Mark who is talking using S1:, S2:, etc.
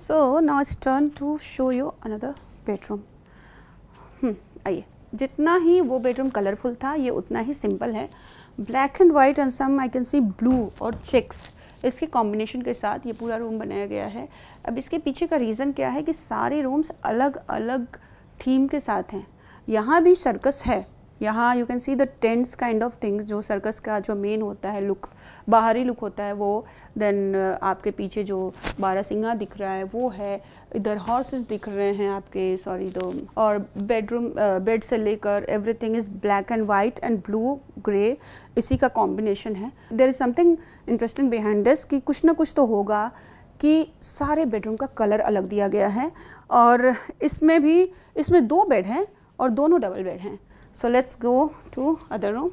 S1: So now it's turn to show you another bedroom आइए जितना ही वो बेडरूम कलरफुल था ये उतना ही सिंपल है black and white and some I can see blue और चेक्स इसके कॉम्बिनेशन के साथ ये पूरा रूम बनाया गया है अब इसके पीछे का रीज़न क्या है कि सारे रूम्स अलग अलग थीम के साथ हैं यहाँ भी सर्कस है यहाँ you can see the tents kind of things जो सर्कस का जो मेन होता है लुक बाहरी लुक होता है वो देन uh, आपके पीछे जो सिंगा दिख रहा है वो है इधर हॉर्सेस दिख रहे हैं आपके सॉरी दो तो। और बेडरूम बेड uh, से लेकर everything is black and white and blue grey इसी का कॉम्बिनेशन है there is something interesting behind this कि कुछ ना कुछ तो होगा कि सारे बेडरूम का कलर अलग दिया गया है और इसमें भी इसमें दो बेड हैं और दोनों डबल बेड हैं so let's go to other room